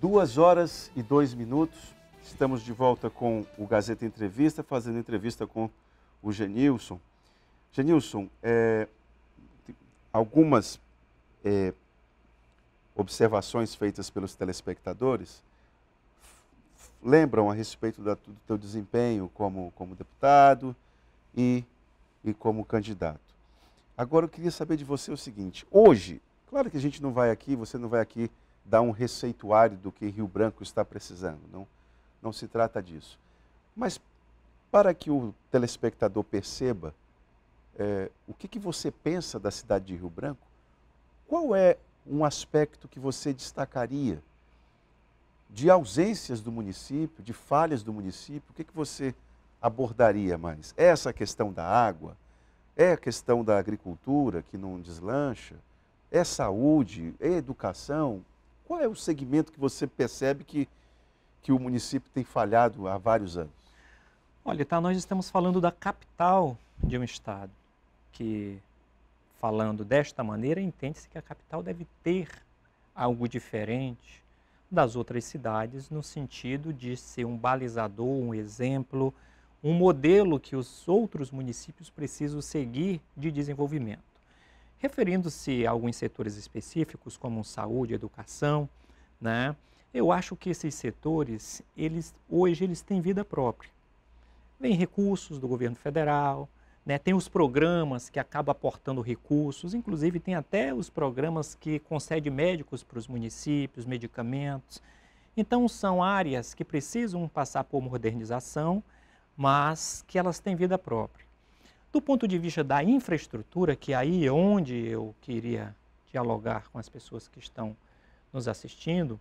Duas horas e dois minutos, estamos de volta com o Gazeta Entrevista, fazendo entrevista com o Genilson. Genilson, é, algumas é, observações feitas pelos telespectadores lembram a respeito da, do teu desempenho como, como deputado e, e como candidato. Agora eu queria saber de você o seguinte, hoje, claro que a gente não vai aqui, você não vai aqui dar um receituário do que Rio Branco está precisando. Não, não se trata disso. Mas para que o telespectador perceba é, o que, que você pensa da cidade de Rio Branco, qual é um aspecto que você destacaria de ausências do município, de falhas do município, o que, que você abordaria mais? É essa questão da água? É a questão da agricultura que não deslancha? É saúde? É educação? Qual é o segmento que você percebe que, que o município tem falhado há vários anos? Olha, tá, nós estamos falando da capital de um estado que, falando desta maneira, entende-se que a capital deve ter algo diferente das outras cidades no sentido de ser um balizador, um exemplo, um modelo que os outros municípios precisam seguir de desenvolvimento. Referindo-se a alguns setores específicos, como saúde, educação, né? Eu acho que esses setores, eles hoje eles têm vida própria. Vem recursos do governo federal, né? Tem os programas que acabam aportando recursos, inclusive tem até os programas que concede médicos para os municípios, medicamentos. Então são áreas que precisam passar por modernização, mas que elas têm vida própria. Do ponto de vista da infraestrutura, que é aí é onde eu queria dialogar com as pessoas que estão nos assistindo,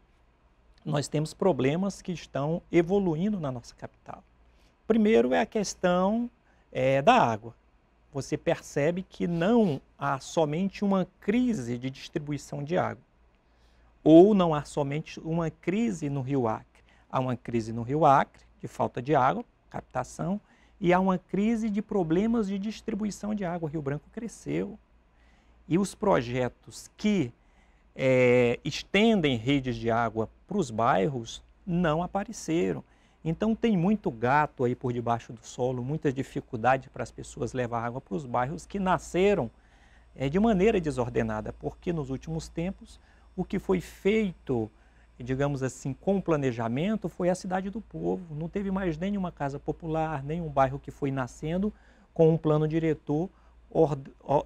nós temos problemas que estão evoluindo na nossa capital. Primeiro é a questão é, da água. Você percebe que não há somente uma crise de distribuição de água, ou não há somente uma crise no Rio Acre. Há uma crise no Rio Acre, de falta de água, captação, e há uma crise de problemas de distribuição de água. O Rio Branco cresceu. E os projetos que é, estendem redes de água para os bairros não apareceram. Então tem muito gato aí por debaixo do solo, muita dificuldade para as pessoas levar água para os bairros que nasceram é, de maneira desordenada, porque nos últimos tempos o que foi feito digamos assim, com planejamento, foi a cidade do povo. Não teve mais nenhuma casa popular, nenhum bairro que foi nascendo com um plano diretor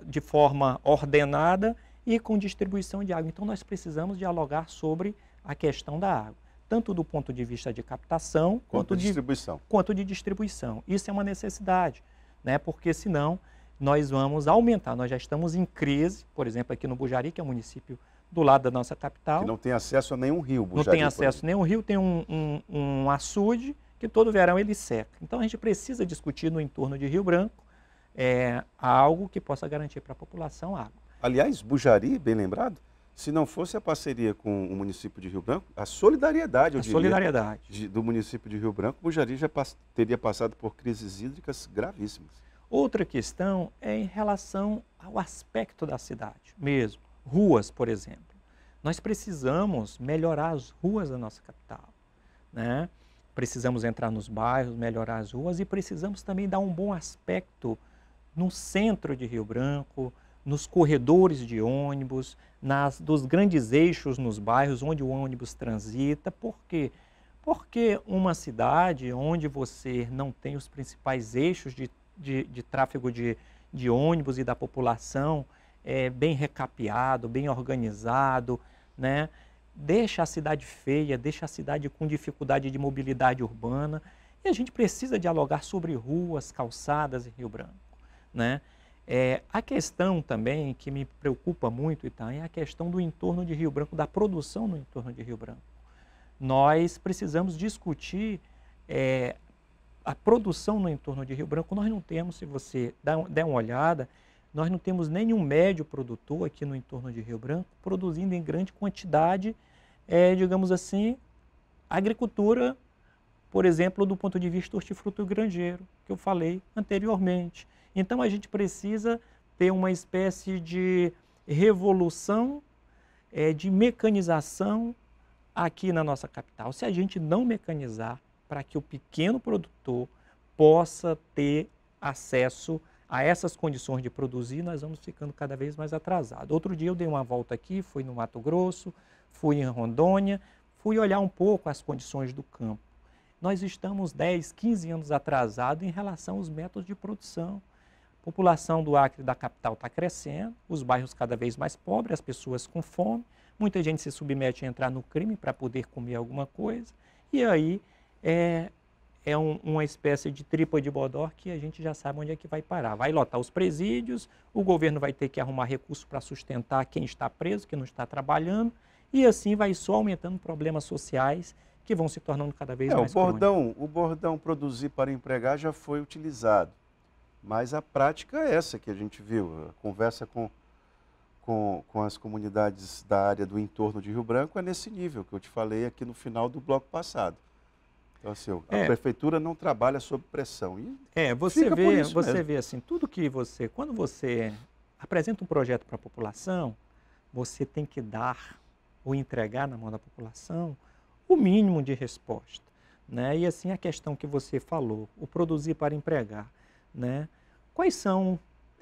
de forma ordenada e com distribuição de água. Então, nós precisamos dialogar sobre a questão da água, tanto do ponto de vista de captação quanto, quanto de distribuição. Quanto de distribuição. Isso é uma necessidade, né? porque senão nós vamos aumentar. Nós já estamos em crise, por exemplo, aqui no Bujari, que é um município do lado da nossa capital. Que não tem acesso a nenhum rio, Bujari, Não tem acesso a nenhum rio, tem um, um, um açude que todo verão ele seca. Então a gente precisa discutir no entorno de Rio Branco é, algo que possa garantir para a população água. Aliás, Bujari, bem lembrado, se não fosse a parceria com o município de Rio Branco, a solidariedade, eu a diria, solidariedade. De, do município de Rio Branco, Bujari já pass teria passado por crises hídricas gravíssimas. Outra questão é em relação ao aspecto da cidade mesmo ruas, por exemplo. Nós precisamos melhorar as ruas da nossa capital, né? Precisamos entrar nos bairros, melhorar as ruas e precisamos também dar um bom aspecto no centro de Rio Branco, nos corredores de ônibus, nas dos grandes eixos nos bairros onde o ônibus transita. Por quê? Porque uma cidade onde você não tem os principais eixos de, de, de tráfego de, de ônibus e da população, é, bem recapeado, bem organizado, né? deixa a cidade feia, deixa a cidade com dificuldade de mobilidade urbana. E a gente precisa dialogar sobre ruas, calçadas em Rio Branco. Né? É, a questão também que me preocupa muito, Itaim, é a questão do entorno de Rio Branco, da produção no entorno de Rio Branco. Nós precisamos discutir é, a produção no entorno de Rio Branco. Nós não temos, se você der uma olhada, nós não temos nenhum médio produtor aqui no entorno de Rio Branco produzindo em grande quantidade, é, digamos assim, agricultura, por exemplo, do ponto de vista hortifruto grangeiro, que eu falei anteriormente. Então a gente precisa ter uma espécie de revolução, é, de mecanização aqui na nossa capital. Se a gente não mecanizar para que o pequeno produtor possa ter acesso a a essas condições de produzir, nós vamos ficando cada vez mais atrasados. Outro dia eu dei uma volta aqui, fui no Mato Grosso, fui em Rondônia, fui olhar um pouco as condições do campo. Nós estamos 10, 15 anos atrasados em relação aos métodos de produção. A população do Acre da capital está crescendo, os bairros cada vez mais pobres, as pessoas com fome, muita gente se submete a entrar no crime para poder comer alguma coisa, e aí é, é um, uma espécie de de bodor que a gente já sabe onde é que vai parar. Vai lotar os presídios, o governo vai ter que arrumar recurso para sustentar quem está preso, quem não está trabalhando, e assim vai só aumentando problemas sociais que vão se tornando cada vez é, mais o bordão, crônico. O bordão produzir para empregar já foi utilizado, mas a prática é essa que a gente viu. A conversa com, com, com as comunidades da área do entorno de Rio Branco é nesse nível que eu te falei aqui no final do bloco passado. Então, assim, a é. prefeitura não trabalha sob pressão. E é, você vê, você mesmo. vê assim, tudo que você, quando você apresenta um projeto para a população, você tem que dar ou entregar na mão da população o mínimo de resposta, né? E assim a questão que você falou, o produzir para empregar, né? Quais são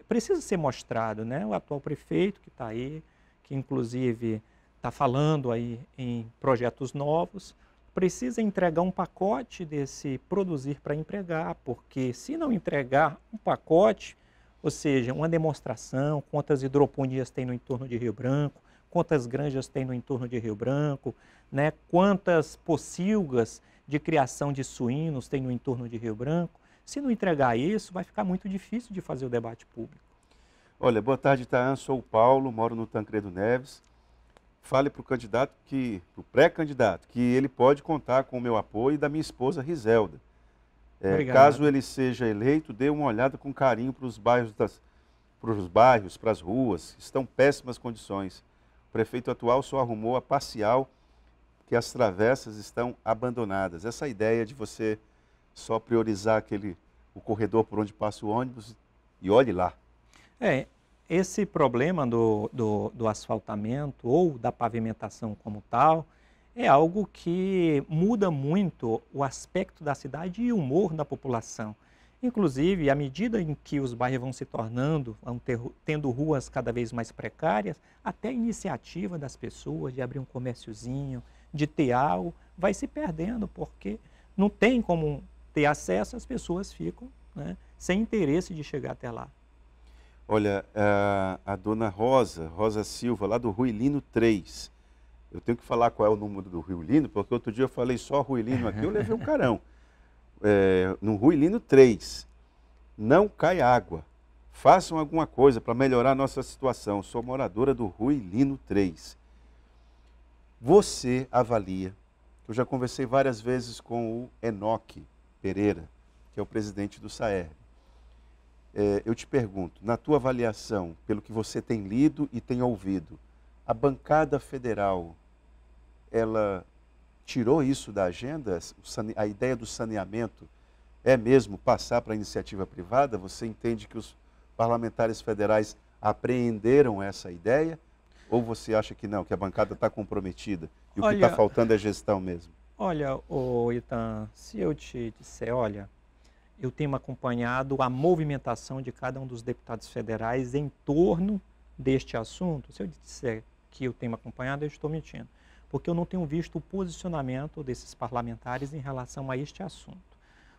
precisa ser mostrado, né? O atual prefeito que está aí, que inclusive está falando aí em projetos novos, precisa entregar um pacote desse produzir para empregar, porque se não entregar um pacote, ou seja, uma demonstração, quantas hidroponias tem no entorno de Rio Branco, quantas granjas tem no entorno de Rio Branco, né, quantas pocilgas de criação de suínos tem no entorno de Rio Branco, se não entregar isso, vai ficar muito difícil de fazer o debate público. Olha, boa tarde, Taan. Sou o Paulo, moro no Tancredo Neves fale para o candidato que, para o pré-candidato, que ele pode contar com o meu apoio e da minha esposa Riselda. É, caso ele seja eleito, dê uma olhada com carinho para os bairros, para os bairros, para as ruas, estão péssimas condições. O prefeito atual só arrumou a parcial que as travessas estão abandonadas. Essa ideia de você só priorizar aquele o corredor por onde passa o ônibus e olhe lá. É, esse problema do, do, do asfaltamento ou da pavimentação como tal é algo que muda muito o aspecto da cidade e o humor da população. Inclusive, à medida em que os bairros vão se tornando, vão ter, tendo ruas cada vez mais precárias, até a iniciativa das pessoas de abrir um comérciozinho, de ter algo, vai se perdendo, porque não tem como ter acesso, as pessoas ficam né, sem interesse de chegar até lá. Olha, a, a dona Rosa, Rosa Silva, lá do Ruilino 3. Eu tenho que falar qual é o número do Ruilino, porque outro dia eu falei só Ruilino aqui, eu levei um carão. É, no Ruilino 3, não cai água. Façam alguma coisa para melhorar a nossa situação. Sou moradora do Ruilino 3. Você avalia, eu já conversei várias vezes com o Enoque Pereira, que é o presidente do SAERB. É, eu te pergunto, na tua avaliação, pelo que você tem lido e tem ouvido, a bancada federal, ela tirou isso da agenda? A ideia do saneamento é mesmo passar para a iniciativa privada? Você entende que os parlamentares federais apreenderam essa ideia? Ou você acha que não, que a bancada está comprometida e olha, o que está faltando é gestão mesmo? Olha, o Itan, se eu te disser, olha, eu tenho acompanhado a movimentação de cada um dos deputados federais em torno deste assunto. Se eu disser que eu tenho acompanhado, eu estou mentindo, porque eu não tenho visto o posicionamento desses parlamentares em relação a este assunto.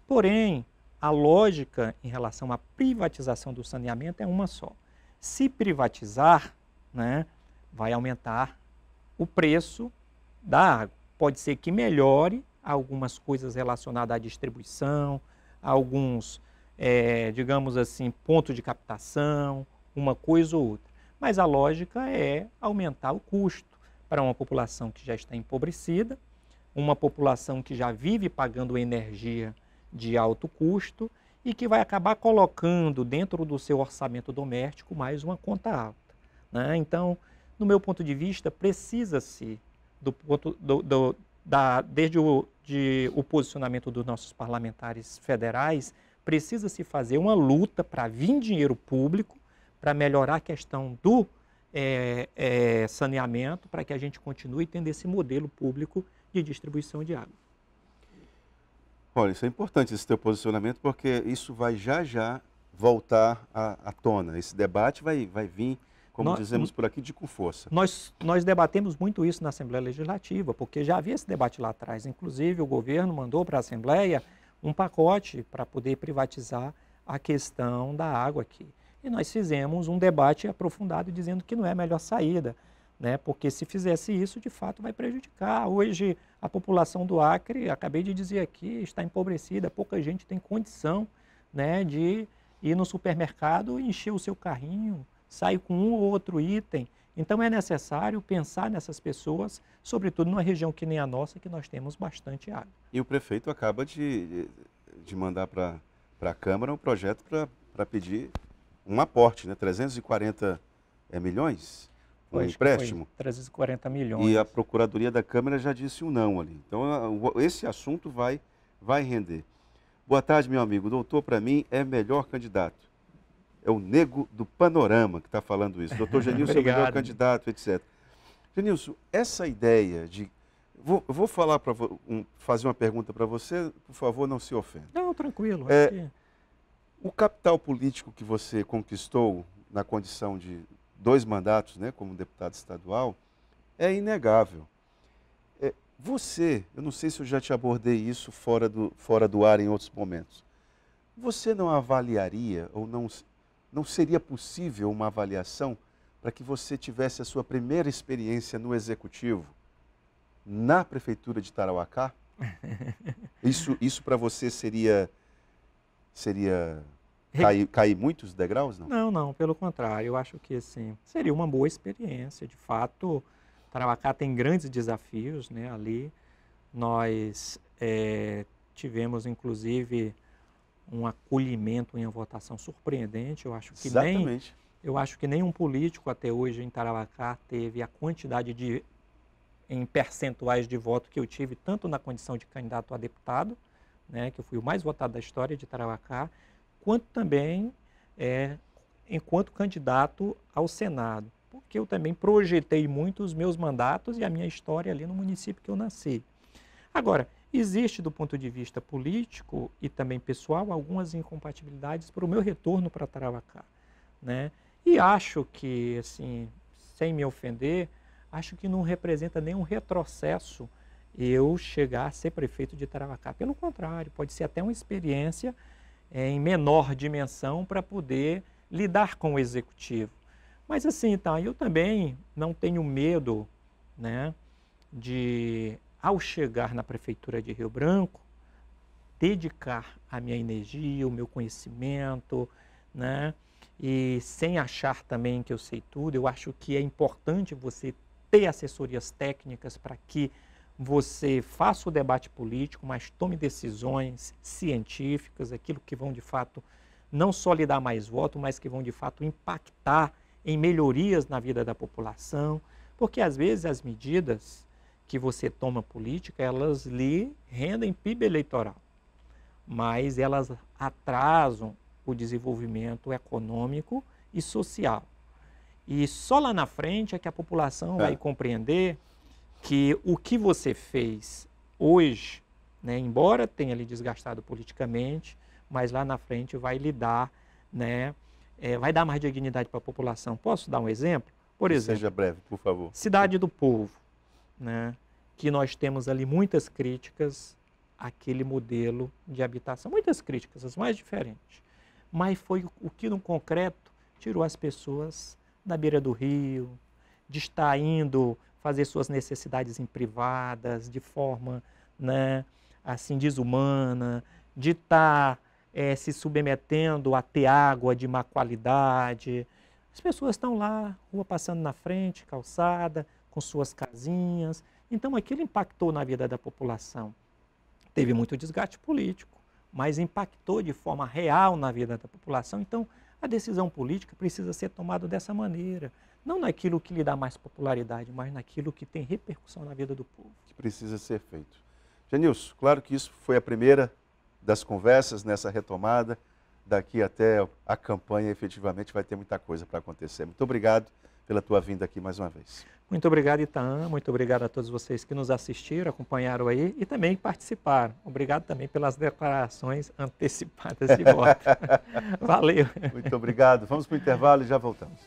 Porém, a lógica em relação à privatização do saneamento é uma só. Se privatizar, né, vai aumentar o preço da água. Pode ser que melhore algumas coisas relacionadas à distribuição, alguns, é, digamos assim, ponto de captação, uma coisa ou outra. Mas a lógica é aumentar o custo para uma população que já está empobrecida, uma população que já vive pagando energia de alto custo e que vai acabar colocando dentro do seu orçamento doméstico mais uma conta alta. Né? Então, no meu ponto de vista, precisa-se do, do, do, da, desde o, de, o posicionamento dos nossos parlamentares federais, precisa se fazer uma luta para vir dinheiro público, para melhorar a questão do é, é, saneamento, para que a gente continue tendo esse modelo público de distribuição de água. Olha, isso é importante esse teu posicionamento, porque isso vai já já voltar à, à tona. Esse debate vai, vai vir como nós, dizemos por aqui, de com força. Nós, nós debatemos muito isso na Assembleia Legislativa, porque já havia esse debate lá atrás. Inclusive, o governo mandou para a Assembleia um pacote para poder privatizar a questão da água aqui. E nós fizemos um debate aprofundado dizendo que não é a melhor saída, né? porque se fizesse isso, de fato, vai prejudicar. Hoje, a população do Acre, acabei de dizer aqui, está empobrecida, pouca gente tem condição né, de ir no supermercado e encher o seu carrinho saio com um ou outro item. Então é necessário pensar nessas pessoas, sobretudo numa região que nem a nossa, que nós temos bastante água. E o prefeito acaba de, de mandar para a Câmara um projeto para pedir um aporte, né? 340 é, eh, milhões? Um Acho empréstimo? 340 milhões. E a Procuradoria da Câmara já disse um não ali. Então esse assunto vai, vai render. Boa tarde, meu amigo. Doutor, para mim, é melhor candidato é o nego do panorama que está falando isso. Doutor Genilson é o melhor candidato, etc. Genilson, essa ideia de. Vou, vou falar para um, fazer uma pergunta para você, por favor, não se ofenda. Não, tranquilo. É, O capital político que você conquistou na condição de dois mandatos né, como deputado estadual é inegável. É, você, eu não sei se eu já te abordei isso fora do, fora do ar em outros momentos, você não avaliaria ou não não seria possível uma avaliação para que você tivesse a sua primeira experiência no executivo na prefeitura de Tarauacá? Isso, isso para você seria seria cair, cair muitos degraus, não? Não, não, pelo contrário, eu acho que assim, seria uma boa experiência, de fato. Tarauacá tem grandes desafios, né, ali nós é, tivemos inclusive um acolhimento em uma votação surpreendente. Eu acho que Exatamente. nem eu acho que nenhum político até hoje em Tarabacá teve a quantidade de em percentuais de voto que eu tive tanto na condição de candidato a deputado, né, que eu fui o mais votado da história de Tarabacá, quanto também é, enquanto candidato ao Senado, porque eu também projetei muito os meus mandatos e a minha história ali no município que eu nasci. Agora, Existe, do ponto de vista político e também pessoal, algumas incompatibilidades para o meu retorno para Tarauacá. Né? E acho que, assim, sem me ofender, acho que não representa nenhum retrocesso eu chegar a ser prefeito de Tarauacá. Pelo contrário, pode ser até uma experiência eh, em menor dimensão para poder lidar com o executivo. Mas assim, tá, eu também não tenho medo né, de ao chegar na prefeitura de Rio Branco, dedicar a minha energia, o meu conhecimento, né? E sem achar também que eu sei tudo, eu acho que é importante você ter assessorias técnicas para que você faça o debate político, mas tome decisões científicas, aquilo que vão de fato não só lhe dar mais voto, mas que vão de fato impactar em melhorias na vida da população, porque às vezes as medidas que você toma política, elas lhe rendem PIB eleitoral, mas elas atrasam o desenvolvimento econômico e social. E só lá na frente é que a população é. vai compreender que o que você fez hoje, né, embora tenha lhe desgastado politicamente, mas lá na frente vai lhe dar, né, é, vai dar mais dignidade para a população. Posso dar um exemplo? Por exemplo, seja breve, por favor. Cidade do Povo, né? que nós temos ali muitas críticas àquele modelo de habitação. Muitas críticas, as mais diferentes. Mas foi o que, no concreto, tirou as pessoas da beira do rio, de estar indo fazer suas necessidades em privadas, de forma né, assim desumana, de estar é, se submetendo a ter água de má qualidade. As pessoas estão lá, rua passando na frente, calçada, com suas casinhas, então aquilo impactou na vida da população. Teve muito desgaste político, mas impactou de forma real na vida da população. Então a decisão política precisa ser tomada dessa maneira, não naquilo que lhe dá mais popularidade, mas naquilo que tem repercussão na vida do povo. Que precisa ser feito. Janilson, claro que isso foi a primeira das conversas nessa retomada. Daqui até a campanha, efetivamente, vai ter muita coisa para acontecer. Muito obrigado pela tua vinda aqui mais uma vez. Muito obrigado, Itaã. Muito obrigado a todos vocês que nos assistiram, acompanharam aí e também participaram. Obrigado também pelas declarações antecipadas de voto. Valeu. Muito obrigado. Vamos para o intervalo e já voltamos.